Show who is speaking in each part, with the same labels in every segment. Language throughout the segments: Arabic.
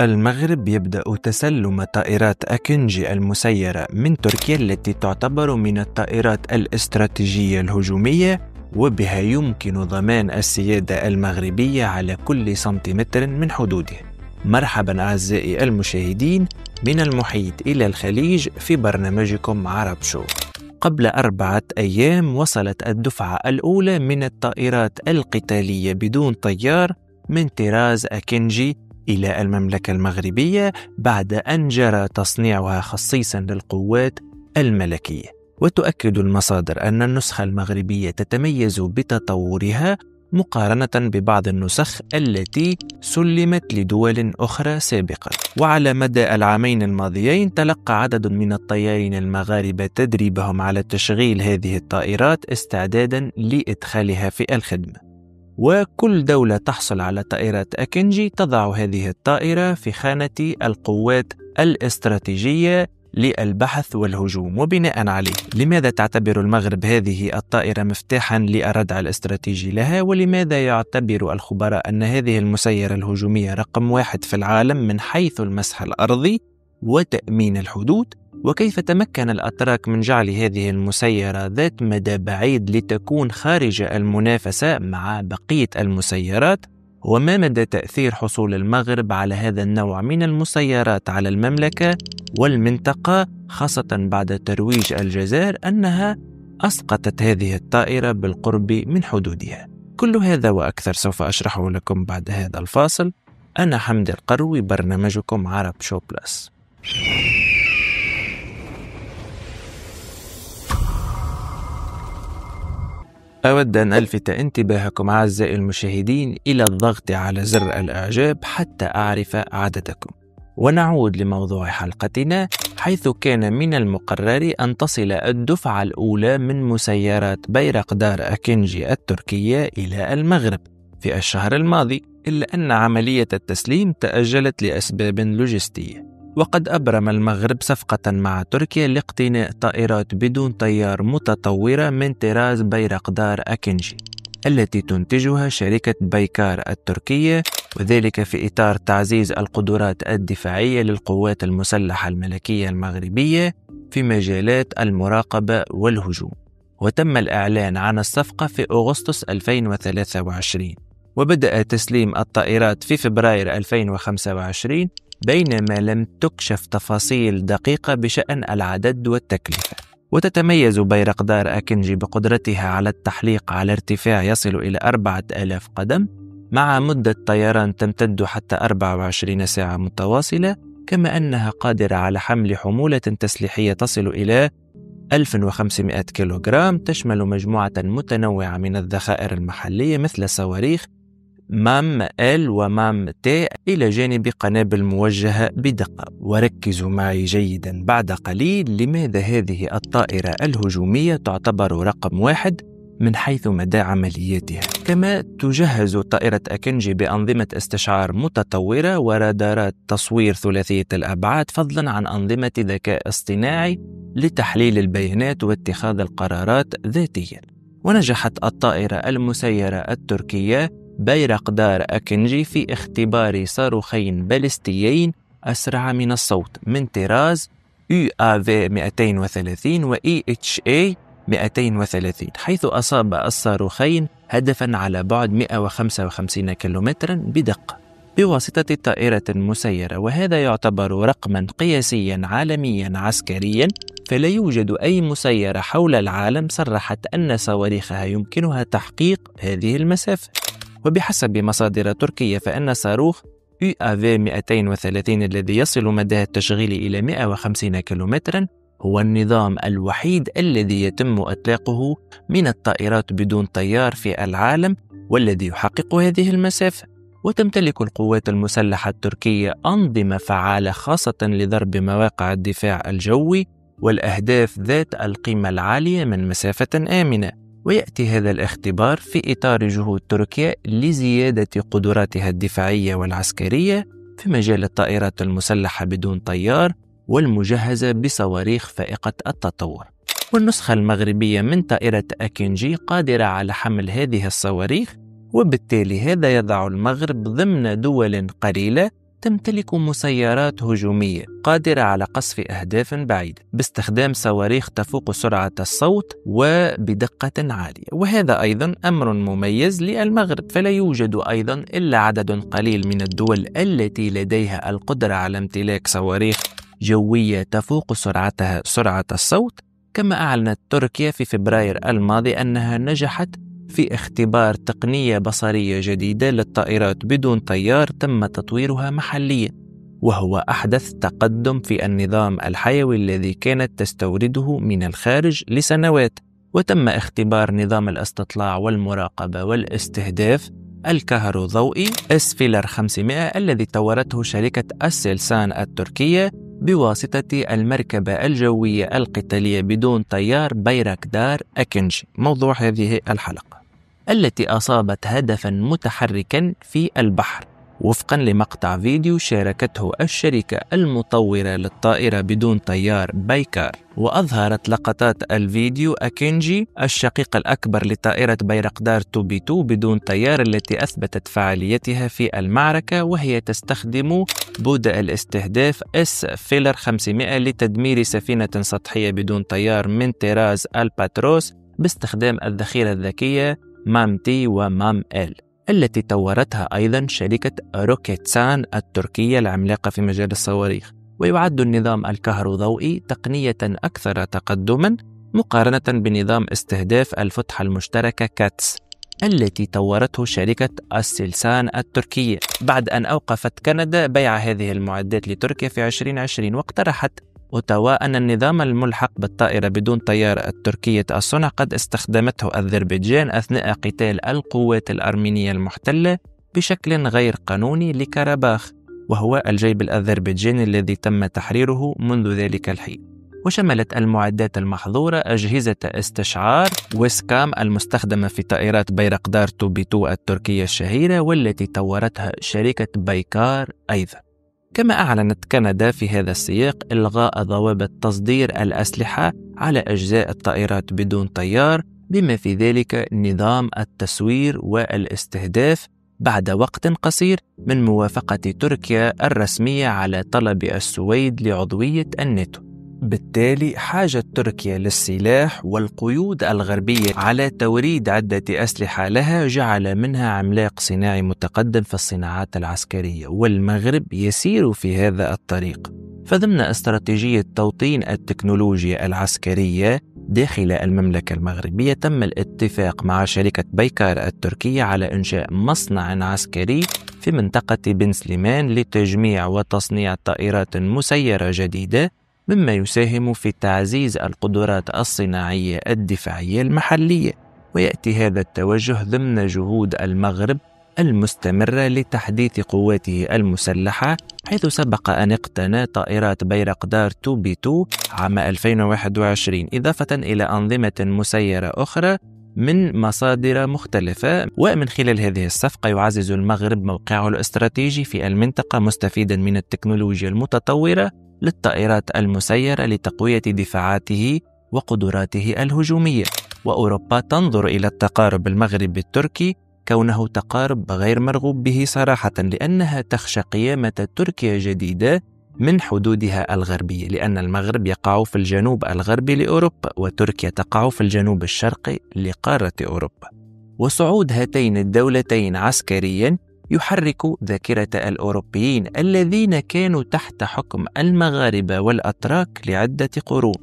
Speaker 1: المغرب يبدأ تسلم طائرات أكنجي المسيرة من تركيا التي تعتبر من الطائرات الاستراتيجية الهجومية وبها يمكن ضمان السيادة المغربية على كل سنتيمتر من حدوده مرحبا أعزائي المشاهدين من المحيط إلى الخليج في برنامجكم عرب شو قبل أربعة أيام وصلت الدفعة الأولى من الطائرات القتالية بدون طيار من طراز أكنجي إلى المملكة المغربية بعد أن جرى تصنيعها خصيصا للقوات الملكية وتؤكد المصادر أن النسخة المغربية تتميز بتطورها مقارنة ببعض النسخ التي سلمت لدول أخرى سابقا وعلى مدى العامين الماضيين تلقى عدد من الطيارين المغاربة تدريبهم على تشغيل هذه الطائرات استعدادا لإدخالها في الخدمة وكل دولة تحصل على طائرات أكنجي تضع هذه الطائرة في خانة القوات الاستراتيجية للبحث والهجوم وبناء عليه لماذا تعتبر المغرب هذه الطائرة مفتاحا للردع الاستراتيجي لها ولماذا يعتبر الخبراء أن هذه المسيرة الهجومية رقم واحد في العالم من حيث المسح الأرضي وتأمين الحدود وكيف تمكن الأتراك من جعل هذه المسيرة ذات مدى بعيد لتكون خارج المنافسة مع بقية المسيرات؟ وما مدى تأثير حصول المغرب على هذا النوع من المسيرات على المملكة والمنطقة خاصة بعد ترويج الجزائر أنها أسقطت هذه الطائرة بالقرب من حدودها كل هذا وأكثر سوف أشرحه لكم بعد هذا الفاصل أنا حمد القروي برنامجكم عرب شو بلس أود أن ألفت انتباهكم أعزائي المشاهدين إلى الضغط على زر الإعجاب حتى أعرف عددكم. ونعود لموضوع حلقتنا حيث كان من المقرر أن تصل الدفعة الأولى من مسيرات بيرقدار أكنجي التركية إلى المغرب في الشهر الماضي إلا أن عملية التسليم تأجلت لأسباب لوجستية وقد أبرم المغرب صفقة مع تركيا لاقتناء طائرات بدون طيار متطورة من طراز بيرقدار أكنجي التي تنتجها شركة بيكار التركية وذلك في إطار تعزيز القدرات الدفاعية للقوات المسلحة الملكية المغربية في مجالات المراقبة والهجوم وتم الإعلان عن الصفقة في أغسطس 2023 وبدأ تسليم الطائرات في فبراير 2025 بينما لم تكشف تفاصيل دقيقة بشأن العدد والتكلفة وتتميز بيرقدار أكنجي بقدرتها على التحليق على ارتفاع يصل إلى 4000 قدم مع مدة طيران تمتد حتى 24 ساعة متواصلة كما أنها قادرة على حمل حمولة تسليحية تصل إلى 1500 كيلوغرام تشمل مجموعة متنوعة من الذخائر المحلية مثل صواريخ مام ال ومام تي إلى جانب قنابل موجهة بدقة وركزوا معي جيدا بعد قليل لماذا هذه الطائرة الهجومية تعتبر رقم واحد من حيث مدى عملياتها كما تجهز طائرة أكنجي بأنظمة استشعار متطورة ورادارات تصوير ثلاثية الأبعاد فضلا عن أنظمة ذكاء اصطناعي لتحليل البيانات واتخاذ القرارات ذاتيا ونجحت الطائرة المسيرة التركية بيرقدار أكنجي في اختبار صاروخين باليستيين أسرع من الصوت من طراز UAV 230 و EHA 230 إيه حيث أصاب الصاروخين هدفا على بعد 155 كيلومترا بدقة بواسطة طائرة مسيرة وهذا يعتبر رقما قياسيا عالميا عسكريا فلا يوجد أي مسيرة حول العالم صرحت أن صواريخها يمكنها تحقيق هذه المسافة وبحسب مصادر تركية فإن صاروخ UAV 230 الذي يصل مدى التشغيل إلى 150 كيلومترا هو النظام الوحيد الذي يتم إطلاقه من الطائرات بدون طيار في العالم والذي يحقق هذه المسافة وتمتلك القوات المسلحة التركية أنظمة فعالة خاصة لضرب مواقع الدفاع الجوي والأهداف ذات القيمة العالية من مسافة آمنة ويأتي هذا الاختبار في إطار جهود تركيا لزيادة قدراتها الدفاعية والعسكرية في مجال الطائرات المسلحة بدون طيار والمجهزة بصواريخ فائقة التطور والنسخة المغربية من طائرة أكينجي قادرة على حمل هذه الصواريخ وبالتالي هذا يضع المغرب ضمن دول قليلة تمتلك مسيرات هجومية قادرة على قصف أهداف بعيدة باستخدام صواريخ تفوق سرعة الصوت وبدقة عالية وهذا أيضا أمر مميز للمغرب فلا يوجد أيضا إلا عدد قليل من الدول التي لديها القدرة على امتلاك صواريخ جوية تفوق سرعتها سرعة الصوت كما أعلنت تركيا في فبراير الماضي أنها نجحت في اختبار تقنية بصرية جديدة للطائرات بدون طيار تم تطويرها محليا وهو أحدث تقدم في النظام الحيوي الذي كانت تستورده من الخارج لسنوات وتم اختبار نظام الاستطلاع والمراقبة والاستهداف الكهروضوئي اسفيلر 500 الذي طورته شركة السلسان التركية بواسطة المركبة الجوية القتالية بدون طيار بيراكدار أكنجي موضوع هذه الحلقة التي أصابت هدفا متحركا في البحر وفقا لمقطع فيديو شاركته الشركة المطورة للطائرة بدون طيار بايكار وأظهرت لقطات الفيديو أكينجي الشقيق الأكبر لطائرة بيرقدار 2 بي 2 بدون طيار التي أثبتت فعاليتها في المعركة وهي تستخدم بودا الاستهداف اس فيلر 500 لتدمير سفينة سطحية بدون طيار من طراز الباتروس باستخدام الذخيرة الذكية مام تي ومام ال التي طورتها أيضا شركة روكيتسان التركية العملاقة في مجال الصواريخ ويعد النظام الكهروضوئي تقنية أكثر تقدما مقارنة بنظام استهداف الفتحة المشتركة كاتس التي طورته شركة السلسان التركية بعد أن أوقفت كندا بيع هذه المعدات لتركيا في 2020 واقترحت وتوى أن النظام الملحق بالطائرة بدون طيار التركية الصنع قد استخدمته أذربيجان أثناء قتال القوات الأرمينية المحتلة بشكل غير قانوني لكاراباخ وهو الجيب الأذربيجاني الذي تم تحريره منذ ذلك الحين وشملت المعدات المحظورة أجهزة استشعار ويسكام المستخدمة في طائرات بيرقدار توبيتو التركية الشهيرة والتي طورتها شركة بايكار أيضاً كما أعلنت كندا في هذا السياق إلغاء ضوابط تصدير الأسلحة على أجزاء الطائرات بدون طيار بما في ذلك نظام التسوير والاستهداف بعد وقت قصير من موافقة تركيا الرسمية على طلب السويد لعضوية الناتو بالتالي حاجة تركيا للسلاح والقيود الغربية على توريد عدة أسلحة لها جعل منها عملاق صناعي متقدم في الصناعات العسكرية والمغرب يسير في هذا الطريق فضمن استراتيجية توطين التكنولوجيا العسكرية داخل المملكة المغربية تم الاتفاق مع شركة بيكار التركية على إنشاء مصنع عسكري في منطقة بن سليمان لتجميع وتصنيع طائرات مسيرة جديدة مما يساهم في تعزيز القدرات الصناعيه الدفاعيه المحليه وياتي هذا التوجه ضمن جهود المغرب المستمره لتحديث قواته المسلحه حيث سبق أن اقتنى طائرات بيرقدار 2 بي 2 عام 2021 إضافة إلى أنظمة مسيرة أخرى من مصادر مختلفة ومن خلال هذه الصفقة يعزز المغرب موقعه الاستراتيجي في المنطقة مستفيدا من التكنولوجيا المتطورة للطائرات المسيرة لتقوية دفاعاته وقدراته الهجومية وأوروبا تنظر إلى التقارب المغرب التركي كونه تقارب غير مرغوب به صراحة لأنها تخشى قيامة تركيا جديدة من حدودها الغربية لأن المغرب يقع في الجنوب الغربي لأوروبا وتركيا تقع في الجنوب الشرقي لقارة أوروبا وصعود هاتين الدولتين عسكريا يحرك ذاكرة الأوروبيين الذين كانوا تحت حكم المغاربة والأتراك لعدة قرون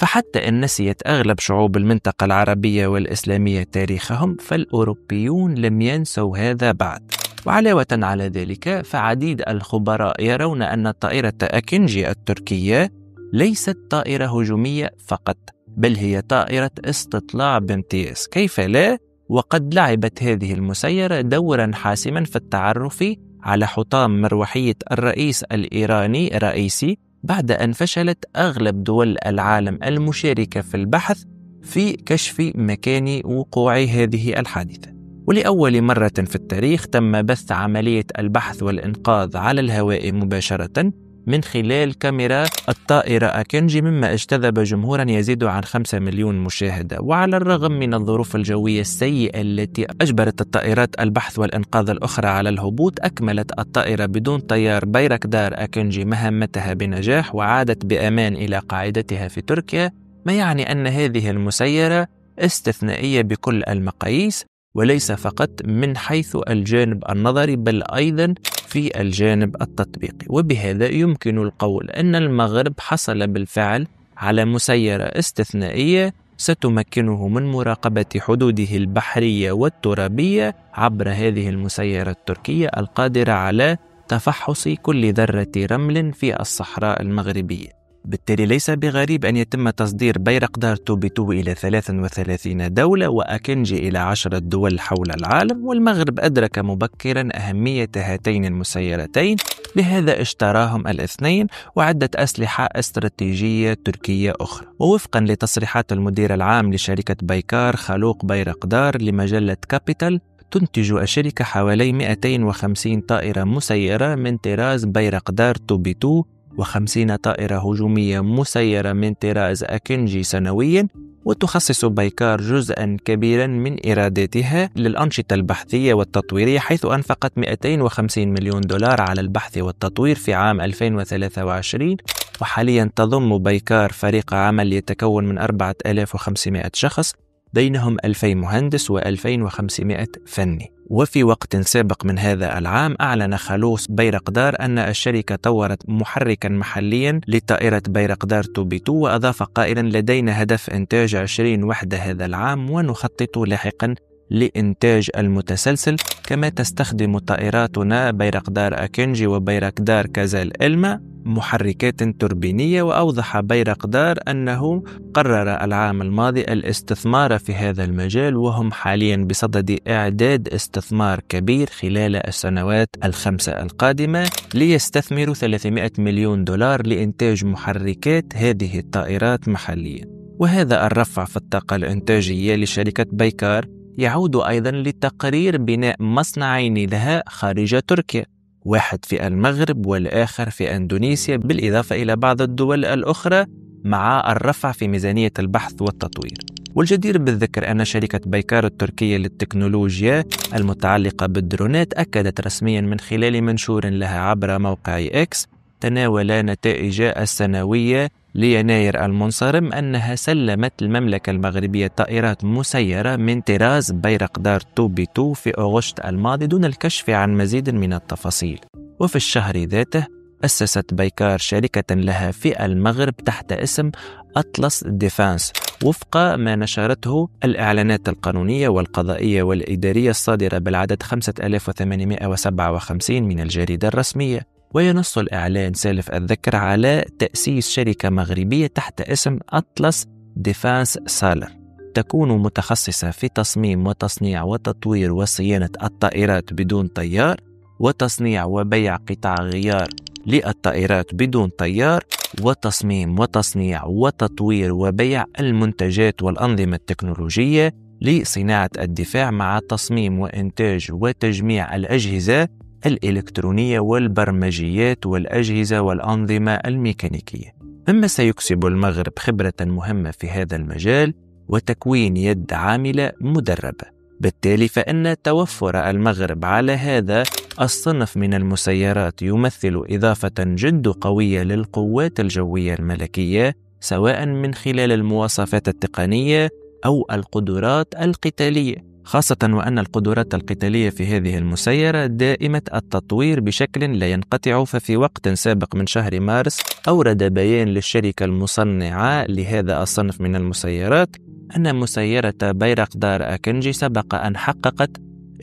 Speaker 1: فحتى إن نسيت أغلب شعوب المنطقة العربية والإسلامية تاريخهم فالأوروبيون لم ينسوا هذا بعد وعلاوة على ذلك فعديد الخبراء يرون أن طائرة أكنجي التركية ليست طائرة هجومية فقط بل هي طائرة استطلاع بامتياز كيف لا؟ وقد لعبت هذه المسيرة دورا حاسما في التعرف على حطام مروحية الرئيس الإيراني رئيسي بعد أن فشلت أغلب دول العالم المشاركة في البحث في كشف مكان وقوع هذه الحادثة ولأول مرة في التاريخ تم بث عملية البحث والإنقاذ على الهواء مباشرة من خلال كاميرا الطائرة أكنجي مما اجتذب جمهورا يزيد عن 5 مليون مشاهدة وعلى الرغم من الظروف الجوية السيئة التي أجبرت الطائرات البحث والإنقاذ الأخرى على الهبوط أكملت الطائرة بدون طيار بيركدار أكنجي مهمتها بنجاح وعادت بأمان إلى قاعدتها في تركيا ما يعني أن هذه المسيرة استثنائية بكل المقاييس وليس فقط من حيث الجانب النظري بل أيضا في الجانب التطبيقي وبهذا يمكن القول أن المغرب حصل بالفعل على مسيرة استثنائية ستمكنه من مراقبة حدوده البحرية والترابية عبر هذه المسيرة التركية القادرة على تفحص كل ذرة رمل في الصحراء المغربية بالتالي ليس بغريب أن يتم تصدير بيرق دار توبيتو إلى 33 دولة وأكنجي إلى 10 دول حول العالم والمغرب أدرك مبكرا أهمية هاتين المسيرتين لهذا اشتراهم الاثنين وعدة أسلحة استراتيجية تركية أخرى ووفقا لتصريحات المدير العام لشركة بايكار خلوق بيرقدار لمجلة كابيتال تنتج الشركة حوالي 250 طائرة مسيرة من طراز بيرقدار توبيتو وخمسين طائرة هجومية مسيرة من طراز أكنجي سنويا وتخصص بايكار جزءا كبيرا من إيراداتها للأنشطة البحثية والتطويرية حيث أنفقت 250 مليون دولار على البحث والتطوير في عام 2023 وحاليا تضم بايكار فريق عمل يتكون من 4500 شخص بينهم 2000 مهندس و2500 فني وفي وقت سابق من هذا العام أعلن خلوص بيرقدار أن الشركة طورت محركا محليا لطائرة بيرقدار توبيتو وأضاف قائلا لدينا هدف إنتاج 20 وحدة هذا العام ونخطط لاحقا لإنتاج المتسلسل كما تستخدم طائراتنا بيرقدار أكنجي وبيرقدار كازال إلما محركات توربينية وأوضح بيرقدار أنه قرر العام الماضي الاستثمار في هذا المجال وهم حاليا بصدد إعداد استثمار كبير خلال السنوات الخمسة القادمة ليستثمروا 300 مليون دولار لإنتاج محركات هذه الطائرات محليا وهذا الرفع في الطاقة الإنتاجية لشركة بيكار يعود أيضا لتقرير بناء مصنعين لها خارج تركيا واحد في المغرب والآخر في أندونيسيا بالإضافة إلى بعض الدول الأخرى مع الرفع في ميزانية البحث والتطوير والجدير بالذكر أن شركة بيكار التركية للتكنولوجيا المتعلقة بالدرونات أكدت رسميا من خلال منشور لها عبر موقع إكس تناول نتائج السنوية ليناير المنصرم أنها سلمت المملكة المغربية طائرات مسيرة من طراز بيرقدار 2 بي 2 في أغشت الماضي دون الكشف عن مزيد من التفاصيل وفي الشهر ذاته أسست بيكار شركة لها في المغرب تحت اسم أطلس ديفانس وفق ما نشرته الإعلانات القانونية والقضائية والإدارية الصادرة بالعدد 5857 من الجريدة الرسمية وينص الإعلان سالف الذكر على تأسيس شركة مغربية تحت اسم أطلس ديفانس سالر تكون متخصصة في تصميم وتصنيع وتطوير وصيانة الطائرات بدون طيار وتصنيع وبيع قطع غيار للطائرات بدون طيار وتصميم وتصنيع وتطوير وبيع المنتجات والأنظمة التكنولوجية لصناعة الدفاع مع تصميم وإنتاج وتجميع الأجهزة الإلكترونية والبرمجيات والأجهزة والأنظمة الميكانيكية مما سيكسب المغرب خبرة مهمة في هذا المجال وتكوين يد عاملة مدربة بالتالي فإن توفر المغرب على هذا الصنف من المسيرات يمثل إضافة جد قوية للقوات الجوية الملكية سواء من خلال المواصفات التقنية أو القدرات القتالية خاصة وأن القدرات القتالية في هذه المسيرة دائمة التطوير بشكل لا ينقطع ففي وقت سابق من شهر مارس أورد بيان للشركة المصنعة لهذا الصنف من المسيرات أن مسيرة بيرقدار أكنجي سبق أن حققت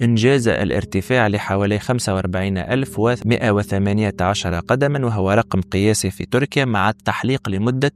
Speaker 1: إنجاز الارتفاع لحوالي 45118 قدما وهو رقم قياسي في تركيا مع التحليق لمدة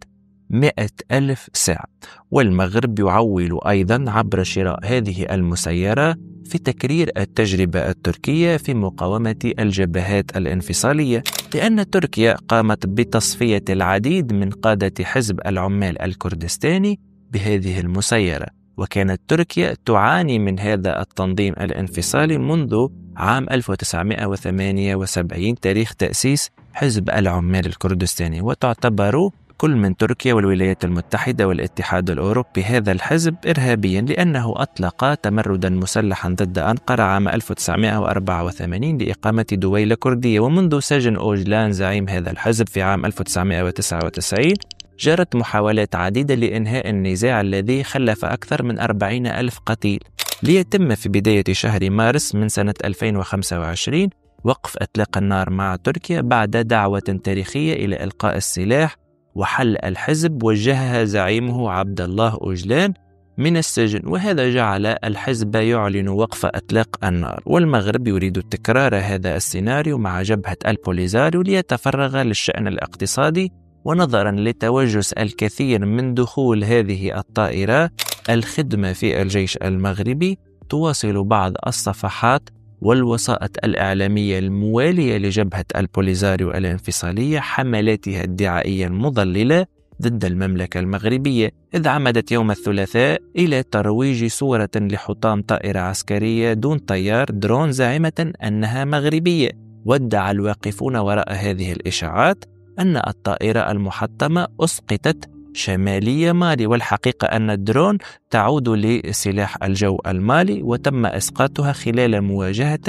Speaker 1: مئة ألف ساعة والمغرب يعول أيضا عبر شراء هذه المسيرة في تكرير التجربة التركية في مقاومة الجبهات الانفصالية لأن تركيا قامت بتصفية العديد من قادة حزب العمال الكردستاني بهذه المسيرة وكانت تركيا تعاني من هذا التنظيم الانفصالي منذ عام 1978 تاريخ تأسيس حزب العمال الكردستاني وتعتبر كل من تركيا والولايات المتحدة والاتحاد الأوروبي هذا الحزب إرهابيا لأنه أطلق تمردا مسلحا ضد أنقرة عام 1984 لإقامة دويلة كردية ومنذ سجن أوجلان زعيم هذا الحزب في عام 1999 جرت محاولات عديدة لإنهاء النزاع الذي خلف أكثر من 40 ألف قتيل ليتم في بداية شهر مارس من سنة 2025 وقف إطلاق النار مع تركيا بعد دعوة تاريخية إلى إلقاء السلاح وحل الحزب وجهها زعيمه عبد الله أجلان من السجن وهذا جعل الحزب يعلن وقف اطلاق النار والمغرب يريد تكرار هذا السيناريو مع جبهه البوليزاريو ليتفرغ للشان الاقتصادي ونظرا لتوجس الكثير من دخول هذه الطائره الخدمه في الجيش المغربي تواصل بعض الصفحات والوساطة الإعلامية الموالية لجبهة البوليزاريو الانفصالية حملاتها الدعائية المضللة ضد المملكة المغربية إذ عمدت يوم الثلاثاء إلى ترويج صورة لحطام طائرة عسكرية دون طيار درون زاعمة أنها مغربية وادعى الواقفون وراء هذه الإشاعات أن الطائرة المحطمة أسقطت شمالية مالي والحقيقة أن الدرون تعود لسلاح الجو المالي وتم إسقاطها خلال مواجهة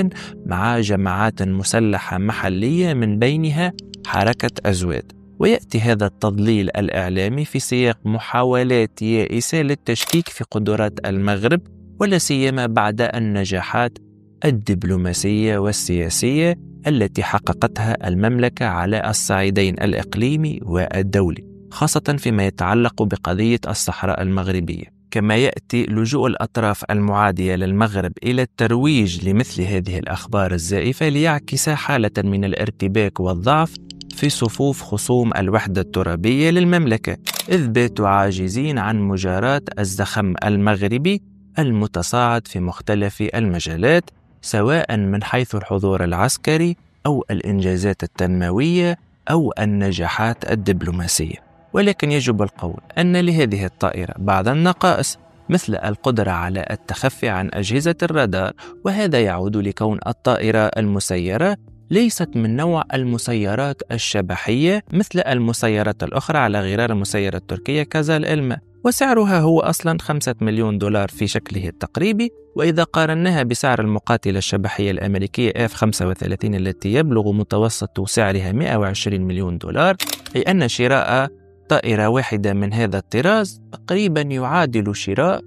Speaker 1: مع جماعات مسلحة محلية من بينها حركة أزواد وياتي هذا التضليل الاعلامي في سياق محاولات يائسه للتشكيك في قدرات المغرب ولا سيما بعد النجاحات الدبلوماسيه والسياسيه التي حققتها المملكه على الصعيدين الاقليمي والدولي خاصة فيما يتعلق بقضية الصحراء المغربية كما يأتي لجوء الأطراف المعادية للمغرب إلى الترويج لمثل هذه الأخبار الزائفة ليعكس حالة من الارتباك والضعف في صفوف خصوم الوحدة الترابية للمملكة إذ باتوا عاجزين عن مجاراة الزخم المغربي المتصاعد في مختلف المجالات سواء من حيث الحضور العسكري أو الإنجازات التنموية أو النجاحات الدبلوماسية ولكن يجب القول أن لهذه الطائرة بعض النقائص مثل القدرة على التخفي عن أجهزة الرادار وهذا يعود لكون الطائرة المسيرة ليست من نوع المسيرات الشبحية مثل المسيرات الأخرى على غرار المسيرة التركية كازال إلما وسعرها هو أصلا خمسة مليون دولار في شكله التقريبي وإذا قارناها بسعر المقاتلة الشبحية الأمريكية F-35 التي يبلغ متوسط سعرها 120 مليون دولار أي أن شراء طائرة واحدة من هذا الطراز تقريبا يعادل شراء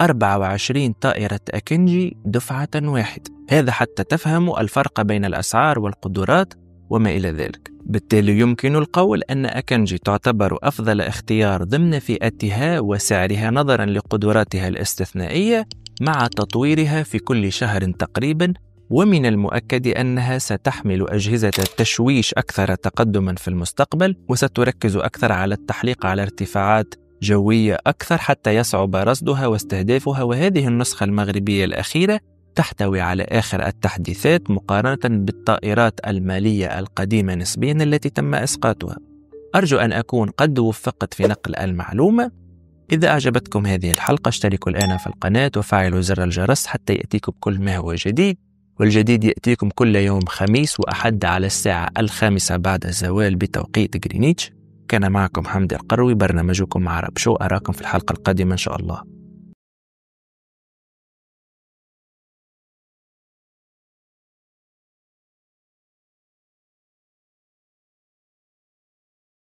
Speaker 1: 24 طائرة أكنجي دفعة واحدة هذا حتى تفهموا الفرق بين الأسعار والقدرات وما إلى ذلك بالتالي يمكن القول أن أكنجي تعتبر أفضل اختيار ضمن فئتها وسعرها نظرا لقدراتها الاستثنائية مع تطويرها في كل شهر تقريبا ومن المؤكد أنها ستحمل أجهزة التشويش أكثر تقدما في المستقبل وستركز أكثر على التحليق على ارتفاعات جوية أكثر حتى يصعب رصدها واستهدافها وهذه النسخة المغربية الأخيرة تحتوي على آخر التحديثات مقارنة بالطائرات المالية القديمة نسبيا التي تم إسقاطها أرجو أن أكون قد وفقت في نقل المعلومة إذا أعجبتكم هذه الحلقة اشتركوا الآن في القناة وفعلوا زر الجرس حتى يأتيكم كل ما هو جديد والجديد يأتيكم كل يوم خميس وأحد على الساعة الخامسة بعد الزوال بتوقيت غرينيتش كان معكم حمد القروي برنامجكم عرب شو أراكم في الحلقة القادمة إن شاء الله